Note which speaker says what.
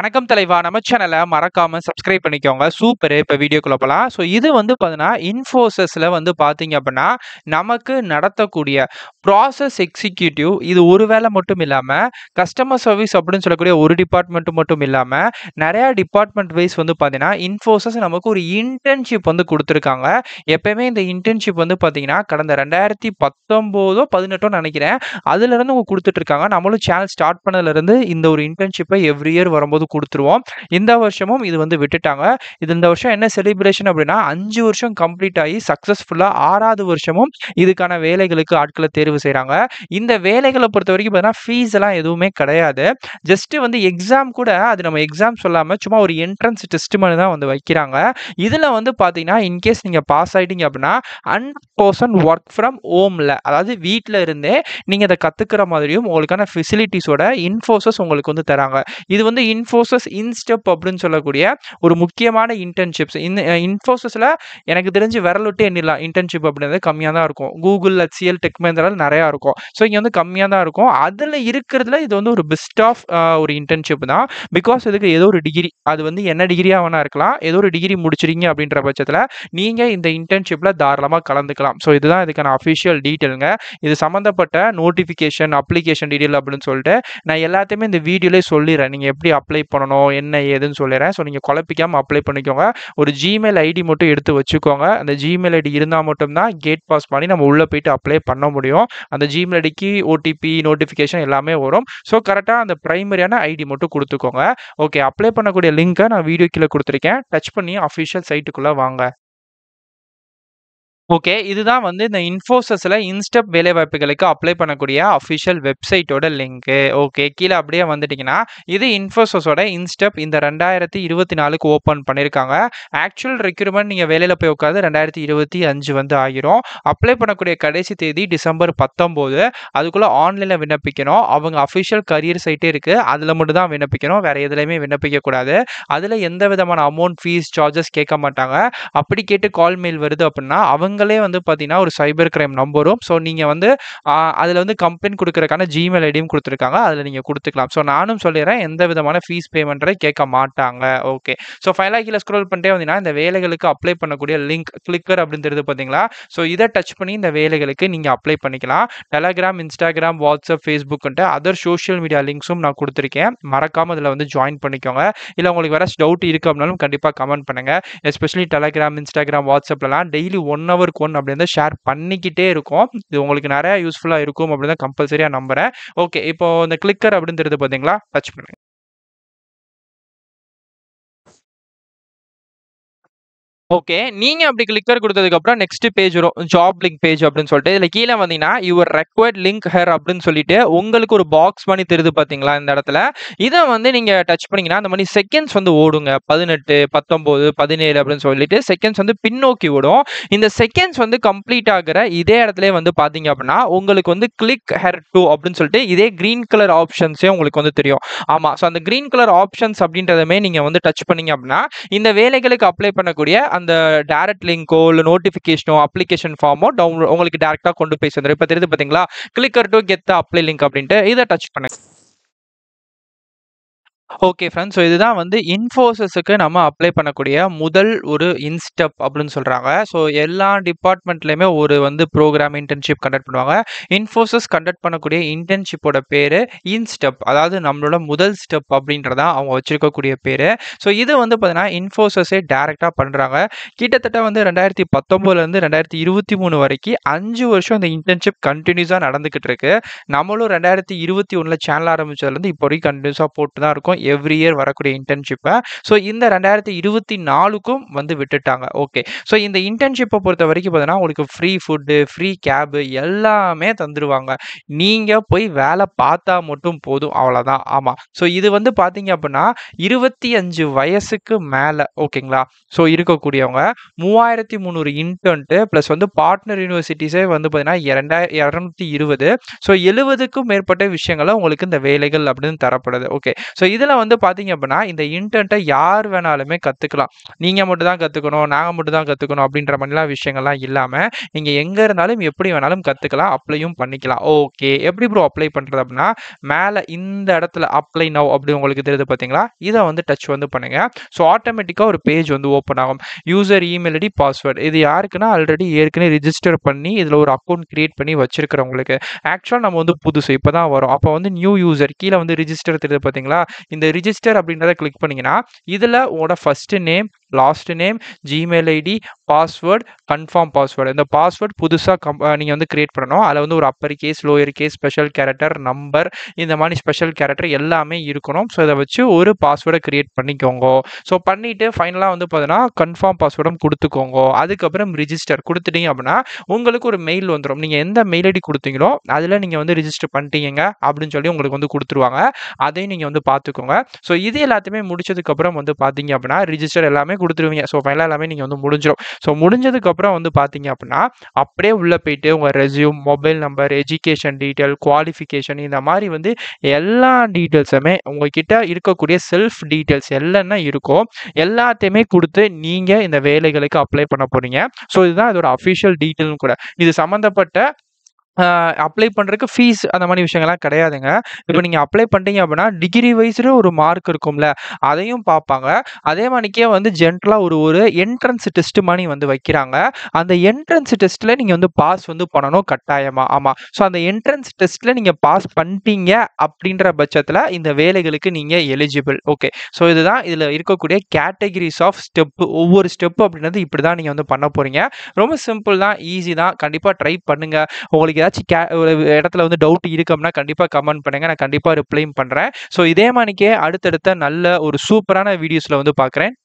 Speaker 1: வணக்கம் தலைவா நம்ம சேனலை மறக்காம சப்ஸ்கிரைப் பண்ணிக்கோங்க சூப்பர் இப்போ வீடியோக்குள்ள போகலாம் ஸோ இது வந்து பார்த்தீங்கன்னா இன்ஃபோசஸில் வந்து பார்த்தீங்க அப்படின்னா நமக்கு நடத்தக்கூடிய ப்ராசஸ் எக்ஸிக்யூட்டிவ் இது ஒரு வேலை மட்டும் இல்லாமல் கஸ்டமர் சர்வீஸ் அப்படின்னு சொல்லக்கூடிய ஒரு டிபார்ட்மெண்ட் மட்டும் இல்லாமல் நிறையா டிபார்ட்மெண்ட் வைஸ் வந்து பார்த்தீங்கன்னா இன்ஃபோசஸ் நமக்கு ஒரு இன்டர்ன்ஷிப் வந்து கொடுத்துருக்காங்க எப்பயுமே இந்த இன்டர்ன்ஷிப் வந்து பார்த்தீங்கன்னா கடந்த ரெண்டாயிரத்தி பத்தொம்போதோ பதினெட்டோ நினைக்கிறேன் அதுலேருந்து அவங்க கொடுத்துட்ருக்காங்க நம்மளும் சேனல் ஸ்டார்ட் பண்ணதுலேருந்து இந்த ஒரு இன்டர்ன்ஷிப்பை எவ்ரி இயர் வரும்போது கொடுத்துருவோம் இந்த வருஷமும் இது வந்து விட்டுட்டாங்க இது இந்த வருஷம் என்ன செலிப்ரேஷன் அப்படின்னா அஞ்சு வருஷம் கம்ப்ளீட் ஆகி சக்ஸஸ்ஃபுல்லாக ஆறாவது வருஷமும் இதுக்கான வேலைகளுக்கு ஆட்களை தேர்வு செய்கிறாங்க இந்த வேலைகளை பொறுத்த வரைக்கும் பார்த்தீங்கன்னா ஃபீஸ் எல்லாம் எதுவுமே கிடையாது ஜஸ்ட்டு வந்து எக்ஸாம் கூட அது நம்ம எக்ஸாம் சொல்லாமல் சும்மா ஒரு என்ட்ரன்ஸ் டெஸ்ட் மாதிரி தான் வந்து வைக்கிறாங்க இதில் வந்து பார்த்தீங்கன்னா இன்கேஸ் நீங்கள் பாஸ் ஆகிட்டீங்க அப்படின்னா ஹண்ட்ரட் பர்சன்ட் ஒர்க் ஃப்ரம் ஹோமில் அதாவது வீட்டில் இருந்தே நீங்கள் அதை கற்றுக்கிற மாதிரியும் உங்களுக்கான ஃபெசிலிட்டிஸோட இன்ஃபோசஸ் உங்களுக்கு வந்து தராங்க இது வந்து இன்ஃபோ இன்ஃபோசஸ் இன்ஸ்டெப் அப்படின்னு சொல்லக்கூடிய ஒரு முக்கியமான இன்டர்ன்ஷிப்ஸ் இன் இன்ஃபோசஸில் எனக்கு தெரிஞ்சு விரலுட்டு எண்ணிடலாம் இன்டர்ன்ஷிப் அப்படின்றது கம்மியாக தான் இருக்கும் கூகுள் ஹெச்சிஎல் டெக் நிறையா இருக்கும் ஸோ இங்கே வந்து கம்மியாக தான் இருக்கும் அதில் இருக்கிறதுல இது வந்து ஒரு பெஸ்ட் ஆஃப் ஒரு இன்டர்ன்ஷிப் தான் பிகாஸ் இதுக்கு ஏதோ ஒரு டிகிரி அது வந்து என்ன டிகிரியாக வேணா இருக்கலாம் ஏதோ ஒரு டிகிரி முடிச்சிருங்க அப்படின்ற பட்சத்தில் நீங்கள் இந்த இன்டர்ன்ஷிப்பில் தாராளமாக கலந்துக்கலாம் ஸோ இதுதான் இதுக்கான அஃபிஷியல் டீட்டெயிலுங்க இது சம்மந்தப்பட்ட நோட்டிஃபிகேஷன் அப்ளிகேஷன் டீட்டெயில் அப்படின்னு சொல்லிட்டு நான் எல்லாத்தையுமே இந்த வீடியோலேயே சொல்லிடுறேன் நீங்கள் எப்படி அப்ளை அப்ளை பண்ணணும் என்ன ஏதுன்னு சொல்லிடுறேன் ஸோ நீங்கள் குழப்பிக்காமல் அப்ளை பண்ணிக்கோங்க ஒரு ஜிமெயில் ஐடி மட்டும் எடுத்து வச்சுக்கோங்க அந்த ஜிமெயில் ஐடி இருந்தால் மட்டும்தான் கேட் பாஸ் பண்ணி நம்ம உள்ளே போயிட்டு அப்ளை பண்ண முடியும் அந்த ஜிமெயில் ஐடிக்கு ஓடிபி நோட்டிஃபிகேஷன் எல்லாமே வரும் ஸோ கரெக்டாக அந்த ப்ரைமரியான ஐடி மட்டும் கொடுத்துக்கோங்க ஓகே அப்ளை பண்ணக்கூடிய லிங்க்கை நான் வீடியோ கீழே கொடுத்துருக்கேன் டச் பண்ணி அஃபிஷியல் சைட்டுக்குள்ளே வாங்க ஓகே இதுதான் வந்து இந்த இன்ஃபோசஸில் இன்ஸ்டப் வேலைவாய்ப்புகளுக்கு அப்ளை பண்ணக்கூடிய அஃபிஷியல் வெப்சைட்டோட லிங்க்கு ஓகே கீழே அப்படியே வந்துட்டிங்கன்னா இது இன்ஃபோசஸோட இன்ஸ்டப் இந்த ரெண்டாயிரத்தி இருபத்தி நாலுக்கு ஓப்பன் பண்ணியிருக்காங்க ஆக்சுவல் ரெக்யூர்மெண்ட் நீங்கள் வேலையில் போய் உட்காந்து ரெண்டாயிரத்தி இருபத்தி அஞ்சு வந்து ஆகிரும் அப்ளை பண்ணக்கூடிய கடைசி தேதி டிசம்பர் பத்தொம்போது அதுக்குள்ளே ஆன்லைனில் விண்ணப்பிக்கணும் அவங்க அஃபிஷியல் கரியர் சைட்டே இருக்குது அதில் மட்டும் தான் விண்ணப்பிக்கணும் வேறு எதுலையுமே விண்ணப்பிக்கக்கூடாது அதில் எந்த விதமான அமௌண்ட் ஃபீஸ் சார்ஜஸ் கேட்க மாட்டாங்க அப்படி கேட்டு கால் மெயில் வருது அப்படின்னா அவங்க நாங்களே வந்து பார்த்தீங்கன்னா ஒரு சைபர் கிரைம் நம்பரும் ஸோ நீங்கள் வந்து அதில் வந்து கம்ப்ளைண்ட் கொடுக்குறக்கான ஜிமெயில் ஐடியும் கொடுத்துருக்காங்க அதில் நீங்கள் கொடுத்துக்கலாம் ஸோ நானும் சொல்லிடுறேன் எந்த விதமான ஃபீஸ் பேமெண்ட்டை கேட்க மாட்டாங்க ஓகே ஸோ ஃபைலாக ஆகியில் ஸ்க்ரோல் பண்ணிட்டே வந்தீங்கன்னா இந்த வேலைகளுக்கு அப்ளை பண்ணக்கூடிய லிங்க் கிளிக்கர் அப்படின்றது பார்த்தீங்களா ஸோ இதை டச் பண்ணி இந்த வேலைகளுக்கு நீங்கள் அப்ளை பண்ணிக்கலாம் டெலகிராம் இன்ஸ்டாகிராம் வாட்ஸ்அப் ஃபேஸ்புக்குன்ட்டு அதர் சோஷியல் மீடியா லிங்க்ஸும் நான் கொடுத்துருக்கேன் மறக்காமல் அதில் வந்து ஜாயின் பண்ணிக்கோங்க இல்லை உங்களுக்கு வேறு டவுட் இருக்குது அப்படின்னாலும் கண்டிப்பாக கமெண்ட் பண்ணுங்கள் எஸ்பெஷலி டெலகிராம் இன்ஸ்டாகிராம் வாட்ஸ்அப்லலாம் டெய்லி ஒன் ஹவர் நம்பருக்கு ஒன் அப்படின்னு ஷேர் பண்ணிக்கிட்டே இருக்கும் இது உங்களுக்கு நிறையா யூஸ்ஃபுல்லாக இருக்கும் அப்படின்னு தான் கம்பல்சரியாக நம்புகிறேன் ஓகே இப்போ இந்த கிளிக்கர் அப்படின்றது பார்த்தீங்களா டச் பண்ணுங்கள் ஓகே நீங்க அப்படி கிளிக்கர் கொடுத்ததுக்கு அப்புறம் நெக்ஸ்ட் பேஜ் வரும் ஜாப் லிங்க் பேஜ் அப்படின்னு சொல்லிட்டு இதுல கீழே வந்தீங்கன்னா யுவர் ரெக்வயர்ட் லிங்க் ஹேர் அப்படின்னு சொல்லிட்டு உங்களுக்கு ஒரு பாக்ஸ் பண்ணி தெரிது பாத்தீங்களா இந்த இடத்துல இதை வந்து நீங்க டச் பண்ணீங்கன்னா அந்த மாதிரி செகண்ட்ஸ் வந்து ஓடுங்க பதினெட்டு பத்தொன்பது பதினேழு அப்படின்னு சொல்லிட்டு செகண்ட்ஸ் வந்து பின்னோக்கி ஓடும் இந்த செகண்ட்ஸ் வந்து கம்ப்ளீட் ஆகிற இதே இடத்துல வந்து பாத்தீங்க அப்படின்னா உங்களுக்கு வந்து கிளிக் ஹேர் டூ அப்படின்னு சொல்லிட்டு இதே கிரீன் கலர் ஆப்ஷன்ஸே உங்களுக்கு வந்து தெரியும் ஆமா ஸோ அந்த கிரீன் கலர் ஆப்ஷன்ஸ் அப்படின்றதுமே நீங்க வந்து டச் பண்ணீங்க அப்படின்னா இந்த வேலைகளுக்கு அப்ளை பண்ணக்கூடிய அந்த டேரக்ட் லிங்கோ இல்லை நோட்டிஃபிகேஷனோ அப்ளிகேஷன் ஃபார்மோ டவுன் உங்களுக்கு டேரெக்டாக கொண்டு போய் சேர்ந்துடும் இப்போ தெரியுது பார்த்தீங்களா click here to get apply link அப்படின்ட்டு இதை டச் பண்ணுங்க ஓகே ஃப்ரெண்ட்ஸ் ஸோ இதுதான் வந்து இன்ஃபோசிஸுக்கு நம்ம அப்ளை பண்ணக்கூடிய முதல் ஒரு இன்ஸ்டெப் அப்படின்னு சொல்கிறாங்க ஸோ எல்லா டிபார்ட்மெண்ட்லேயுமே ஒரு வந்து ப்ரோக்ராம் இன்டர்ன்ஷிப் கண்டக்ட் பண்ணுவாங்க இன்ஃபோசிஸ் கண்டக்ட் பண்ணக்கூடிய இன்டர்ன்ஷிப்போட பேர் இன்ஸ்டெப் அதாவது நம்மளோட முதல் ஸ்டெப் அப்படின்றதான் அவங்க வச்சுருக்கக்கூடிய பேர் ஸோ இது வந்து பார்த்தீங்கன்னா இன்ஃபோசிஸே டேரெக்டாக பண்ணுறாங்க கிட்டத்தட்ட வந்து ரெண்டாயிரத்தி பத்தொம்போதுலேருந்து ரெண்டாயிரத்தி இருபத்தி மூணு வரைக்கும் அஞ்சு வருஷம் இந்த இன்டர்ன்ஷிப் கண்டினியூஸாக நடந்துக்கிட்டு இருக்கு நம்மளும் ரெண்டாயிரத்தி இருபத்தி ஒன்றில் சேனல் ஆரம்பித்ததுலேருந்து இப்போ வரைக்கும் கண்டினியூஸாக போட்டு தான் இருக்கும் எவ்ரி இயர் வரக்கூடிய இன்டர்ன்ஷிப்பை ஸோ இந்த ரெண்டாயிரத்தி இருபத்தி நாலுக்கும் வந்து விட்டுட்டாங்க ஓகே ஸோ இந்த இன்டர்ன்ஷிப்பை பொறுத்த வரைக்கும் பார்த்தீங்கன்னா உங்களுக்கு ஃப்ரீ ஃபுட்டு ஃப்ரீ கேபு எல்லாமே தந்துடுவாங்க நீங்கள் போய் வேலை பார்த்தா மட்டும் போதும் அவ்வளோதான் ஆமாம் ஸோ இது வந்து பார்த்தீங்க அப்படின்னா இருபத்தி அஞ்சு வயசுக்கு மேலே ஓகேங்களா ஸோ இருக்கக்கூடியவங்க மூவாயிரத்தி முந்நூறு இன்டர்ன்ட்டு ப்ளஸ் வந்து பார்ட்னர் யூனிவர்சிட்டிஸே வந்து பார்த்தீங்கன்னா இரண்டாயிரம் இரநூத்தி இருபது ஸோ எழுபதுக்கும் மேற்பட்ட விஷயங்களை உங்களுக்கு இந்த வேலைகள் அப்படின்னு தரப்படுது ஓகே ஸோ இதில் இதில் வந்து பார்த்தீங்க அப்படின்னா இந்த இன்டென்ட்டை யார் வேணாலுமே கற்றுக்கலாம் நீங்கள் மட்டும் தான் கற்றுக்கணும் நாங்கள் மட்டும் தான் கற்றுக்கணும் அப்படின்ற மாதிரிலாம் விஷயங்கள்லாம் இல்லாமல் நீங்கள் எங்கே இருந்தாலும் எப்படி வேணாலும் கற்றுக்கலாம் அப்ளையும் பண்ணிக்கலாம் ஓகே எப்படி ப்ரோ அப்ளை பண்ணுறது அப்படின்னா மேலே இந்த இடத்துல அப்ளை நவ் அப்படி உங்களுக்கு தெரியுது பார்த்தீங்களா இதை வந்து டச் வந்து பண்ணுங்கள் ஸோ ஆட்டோமேட்டிக்காக ஒரு பேஜ் வந்து ஓப்பன் ஆகும் யூசர் இமெயில் ஐடி பாஸ்வேர்டு இது யாருக்குன்னா ஆல்ரெடி ஏற்கனவே ரிஜிஸ்டர் பண்ணி இதில் ஒரு அக்கௌண்ட் கிரியேட் பண்ணி வச்சிருக்கிறவங்களுக்கு ஆக்சுவலாக நம்ம வந்து புதுசு இப்போ தான் வரும் அப்போ வந்து நியூ யூசர் கீழே வந்து ரிஜிஸ்டர் தெரியுது பார்த்தீங்களா இந்த இந்த ரிஜிஸ்டர் அப்படின்றத கிளிக் பண்ணிங்கன்னா இதில் உங்களோட first name last name Gmail ID password confirm password இந்த பாஸ்வேர்டு புதுசாக கம் நீங்கள் வந்து கிரியேட் பண்ணணும் அதில் வந்து ஒரு upper case lower case special character number இந்த மாதிரி ஸ்பெஷல் கேரக்டர் எல்லாமே இருக்கணும் ஸோ இதை வச்சு ஒரு பாஸ்வேர்டை கிரியேட் பண்ணிக்கோங்க ஸோ பண்ணிவிட்டு ஃபைனலாக வந்து பார்த்தீங்கன்னா கன்ஃபார்ம் பாஸ்வேர்டும் கொடுத்துக்கோங்க அதுக்கப்புறம் ரிஜிஸ்டர் கொடுத்துட்டீங்க அப்படின்னா உங்களுக்கு ஒரு மெயில் வந்துடும் நீங்கள் எந்த மெயில் ஐடி கொடுத்தீங்களோ அதில் நீங்கள் வந்து ரிஜிஸ்டர் பண்ணிட்டீங்க அப்படின்னு சொல்லி உங்களுக்கு வந்து கொடுத்துருவாங்க அதையும் நீங்கள் வந்து பார்த்துக்கோங்க ஸோ இது எல்லாத்தையுமே முடிச்சதுக்கப்புறம் வந்து பார்த்தீங்க அப்படின்னா ரிஜிஸ்டர் எல்லாமே கொடுத்துருவீங்க ஸோ ஃபைனலாக எல்லாமே நீங்கள் வந்து முடிஞ்சிடும் ஸோ முடிஞ்சதுக்கப்புறம் வந்து பார்த்தீங்க அப்படின்னா அப்படியே உள்ளே போயிட்டு உங்கள் resume mobile number education detail qualification இந்த மாதிரி வந்து எல்லா டீட்டெயில்ஸுமே உங்ககிட்ட இருக்கக்கூடிய செல்ஃப் டீட்டெயில்ஸ் எல்லாமே இருக்கோ எல்லாத்தையுமே கொடுத்து நீங்கள் இந்த வேலைகளுக்கு அப்ளை பண்ண போகிறீங்க ஸோ இதுதான் இதோட அஃபிஷியல் டீட்டெயிலும் கூட இது சம்மந்தப்பட்ட அப்ளை பண்ணுறதுக்கு ஃபீஸ் அந்த மாதிரி விஷயங்கள்லாம் கிடையாதுங்க இப்போ நீங்கள் அப்ளை பண்ணிட்டீங்க அப்படின்னா டிகிரி வைஸில் ஒரு மார்க் இருக்கும்ல அதையும் பார்ப்பாங்க அதே மாதிரிக்கே வந்து ஜென்ரலாக ஒரு ஒரு என்ட்ரன்ஸ் டெஸ்ட் மாதிரி வந்து வைக்கிறாங்க அந்த என்ட்ரன்ஸ் டெஸ்ட்டில் நீங்கள் வந்து பாஸ் வந்து பண்ணணும் கட்டாயமாக ஆமாம் ஸோ அந்த என்ட்ரன்ஸ் டெஸ்ட்டில் நீங்கள் பாஸ் பண்ணிட்டீங்க அப்படின்ற பட்சத்தில் இந்த வேலைகளுக்கு நீங்கள் எலிஜிபிள் ஓகே ஸோ இதுதான் இதில் இருக்கக்கூடிய கேட்டகிரிஸ் ஆஃப் ஸ்டெப்பு ஒவ்வொரு ஸ்டெப்பு அப்படின்றது இப்படி தான் நீங்கள் வந்து பண்ண போகிறீங்க ரொம்ப சிம்பிள் தான் ஈஸி தான் கண்டிப்பாக ட்ரை பண்ணுங்கள் உங்களுக்கு உங்களுக்கு ஏதாச்சும் கே ஒரு இடத்துல வந்து டவுட் இருக்கோம்னா கண்டிப்பாக கமெண்ட் பண்ணுங்கள் நான் கண்டிப்பாக ரிப்ளைம் பண்ணுறேன் ஸோ இதே மாதிரிக்கே அடுத்தடுத்த நல்ல ஒரு சூப்பரான வீடியோஸில் வந்து பார்க்குறேன்